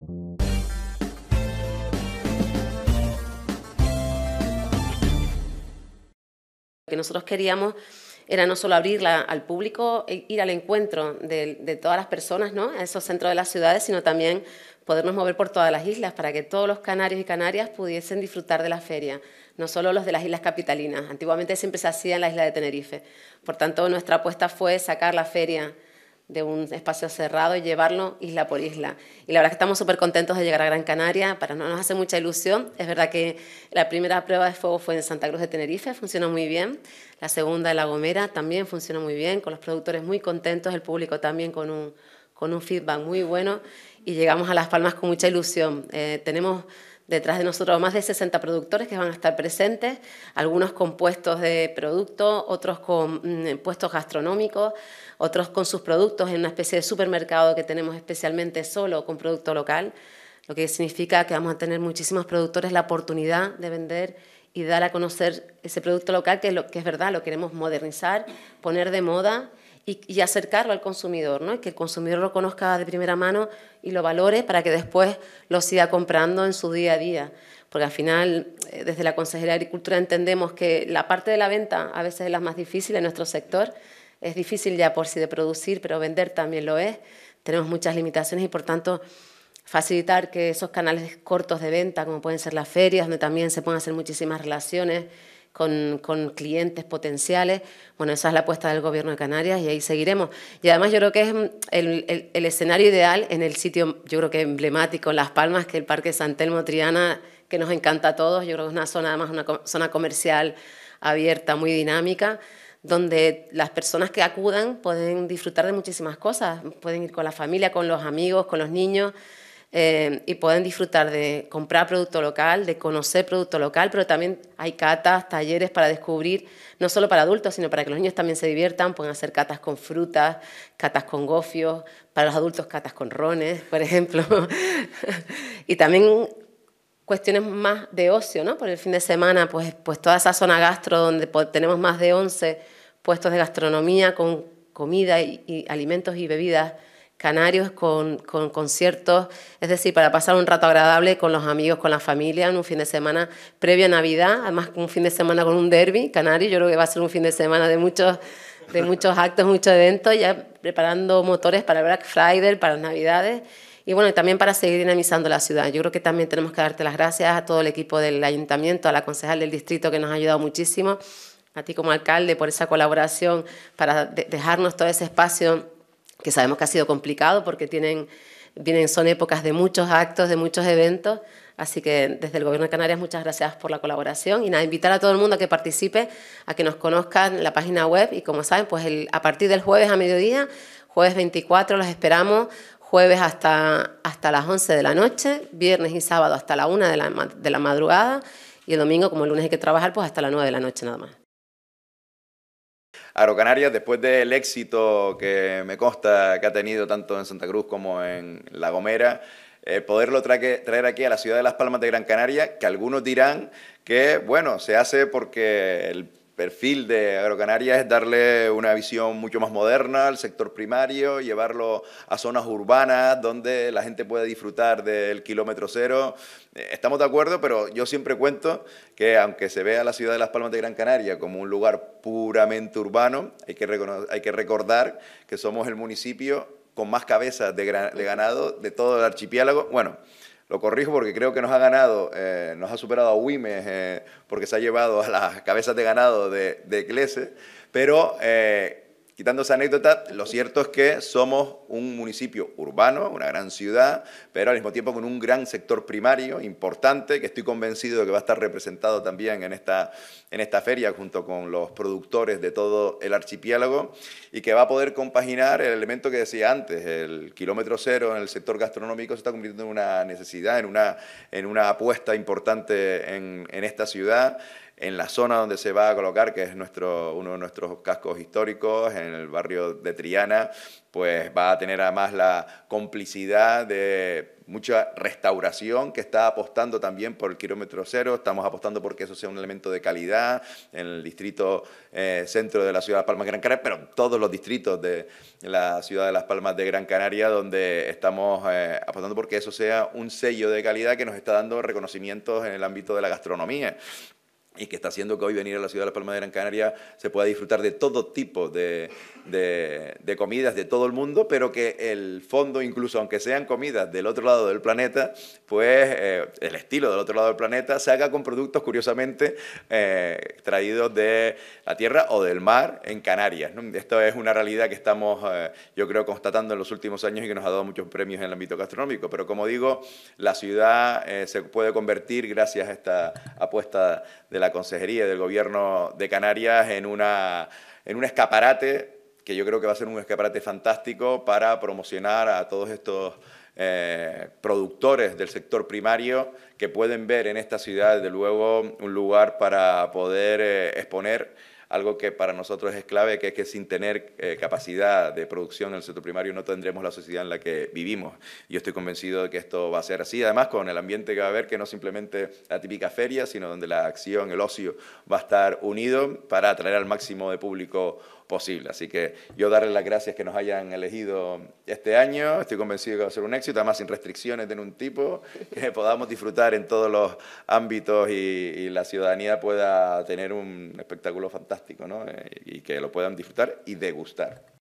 Lo que nosotros queríamos era no solo abrirla al público, e ir al encuentro de, todas las personas, a esos centros de las ciudades, sino también podernos mover por todas las islas para que todos los canarios y canarias pudiesen disfrutar de la feria, no solo los de las islas capitalinas. Antiguamente siempre se hacía en la isla de Tenerife. Por tanto, nuestra apuesta fue sacar la feria de un espacio cerrado y llevarlo isla por isla. Y la verdad que estamos súper contentos de llegar a Gran Canaria, para no nos hace mucha ilusión. Es verdad que la primera prueba de fuego fue en Santa Cruz de Tenerife, funcionó muy bien. La segunda en La Gomera también funcionó muy bien, con los productores muy contentos, el público también con un, con un feedback muy bueno. Y llegamos a Las Palmas con mucha ilusión. Eh, tenemos detrás de nosotros más de 60 productores que van a estar presentes, algunos con puestos de producto, otros con mm, puestos gastronómicos, otros con sus productos en una especie de supermercado que tenemos especialmente solo con producto local, lo que significa que vamos a tener muchísimos productores la oportunidad de vender y dar a conocer ese producto local que es verdad, lo queremos modernizar, poner de moda y, acercarlo al consumidor, ¿no? que el consumidor lo conozca de primera mano y lo valore para que después lo siga comprando en su día a día. Porque al final, eh, desde la Consejería de Agricultura entendemos que la parte de la venta a veces es la más difícil en nuestro sector. Es difícil ya por sí de producir, pero vender también lo es. Tenemos muchas limitaciones y por tanto facilitar que esos canales cortos de venta, como pueden ser las ferias, donde también se pueden hacer muchísimas relaciones, con, clientes potenciales. Bueno, esa es la apuesta del Gobierno de Canarias y ahí seguiremos. Y además yo creo que es mm, el, escenario ideal en el sitio, yo creo que emblemático, Las Palmas, que el Parque San Telmo Triana, que nos encanta a todos. Yo creo que es una zona, además, una zona comercial abierta, muy dinámica donde las personas que acudan pueden disfrutar de muchísimas cosas, pueden ir con la familia, con los amigos, con los niños. Eh, y pueden disfrutar de comprar producto local, de conocer producto local, pero también hay catas, talleres para descubrir, no solo para adultos, sino para que los niños también se diviertan, pueden hacer catas con frutas, catas con gofios, para los adultos catas con rones, por ejemplo. y también cuestiones más de ocio, ¿no? Por el fin de semana, pues, pues toda esa zona gastro donde tenemos más de 11 puestos de gastronomía con comida y alimentos y bebidas canarios con, conciertos, es decir, para pasar un rato agradable con los amigos, con la familia, en un fin de semana previo a Navidad, además un fin de semana con un derby canario, yo creo que va a ser un fin de semana de muchos, de muchos actos, muchos eventos, ya preparando motores para Black Friday, para las Navidades. Y bueno, también para seguir dinamizando la ciudad. Yo creo que también tenemos que darte las gracias a todo el equipo del ayuntamiento, a la concejal del distrito que nos ha ayudado muchísimo, a ti como alcalde por esa colaboración, para dejarnos todo ese espacio que sabemos que ha sido complicado porque tienen, vienen, son épocas de muchos actos, de muchos eventos. Así que desde el Gobierno de Canarias muchas gracias por la colaboración y nada, invitar a todo el mundo a que participe, a que nos conozcan la página web y como saben, pues el, a partir del jueves a mediodía, jueves 24 los esperamos, jueves hasta, hasta las 11 de la noche, viernes y sábado hasta la 1 de la, de la madrugada y el domingo, como el lunes hay que trabajar, pues hasta las 9 de la noche nada más. Canarias, después del éxito que me consta que ha tenido tanto en Santa Cruz como en La Gomera, eh, poderlo traer aquí a la ciudad de Las Palmas de Gran Canaria, que algunos dirán que, bueno, se hace porque el perfil de Agrocanarias es darle una visión mucho más moderna al sector primario, llevarlo a zonas urbanas donde la gente pueda disfrutar del kilómetro cero. Eh, estamos de acuerdo, pero yo siempre cuento que aunque se vea la ciudad de Las Palmas de Gran Canaria como un lugar puramente urbano, hay que, hay que recordar que somos el municipio con más cabezas de, de ganado de todo el archipiélago. Bueno, lo corrijo porque creo que nos ha ganado, eh, nos ha superado a Wimes eh, porque se ha llevado a las cabezas de ganado de, de pero eh, Quitando esa anécdota, lo cierto es que somos un municipio urbano, una gran ciudad, pero al mismo tiempo con un gran sector primario importante que estoy convencido de que va a estar representado también en esta, en esta feria junto con los productores de todo el archipiélago y que va a poder compaginar el elemento que decía antes, el kilómetro cero en el sector gastronómico se está convirtiendo en una necesidad, en una, en una apuesta importante en, en esta ciudad en la zona donde se va a colocar, que es nuestro, uno de nuestros cascos históricos, en el barrio de Triana, pues va a tener además la complicidad de mucha restauración que está apostando también por el kilómetro cero, estamos apostando porque eso sea un elemento de calidad en el distrito eh, centro de la ciudad de Las Palmas de Gran Canaria, pero todos los distritos de la ciudad de Las Palmas de Gran Canaria, donde estamos eh, apostando porque eso sea un sello de calidad que nos está dando reconocimientos en el ámbito de la gastronomía y que está haciendo que hoy venir a la ciudad de La Palma de canarias Canaria se pueda disfrutar de todo tipo de, de, comidas de todo el mundo, pero que el fondo, incluso aunque sean comidas del otro lado del planeta, pues eh, el estilo del otro lado del planeta se haga con productos curiosamente eh, traídos de la tierra o del mar en Canarias. Esto es una realidad que estamos, eh, yo creo, constatando en los últimos años y que nos ha dado muchos premios en el ámbito gastronómico, pero como digo, la ciudad se puede convertir gracias a esta apuesta de la Consejería del Gobierno de Canarias en, una, en un escaparate que yo creo que va a ser un escaparate fantástico para promocionar a todos estos eh, productores del sector primario que pueden ver en esta ciudad, desde luego, un lugar para poder eh, exponer algo que para nosotros es clave, que es que sin tener eh, capacidad de producción en el sector primario no tendremos la sociedad en la que vivimos. Yo estoy convencido de que esto va a ser así, además con el ambiente que va a haber, que no simplemente la típica feria, sino donde la acción, el ocio va a estar unido para atraer al máximo de público posible. Así que yo darle las gracias que nos hayan elegido este año. Estoy convencido que va a ser un éxito, además sin restricciones de ningún tipo, que podamos disfrutar en todos los ámbitos y la ciudadanía pueda tener un espectáculo fantástico eh, y que lo puedan disfrutar y degustar.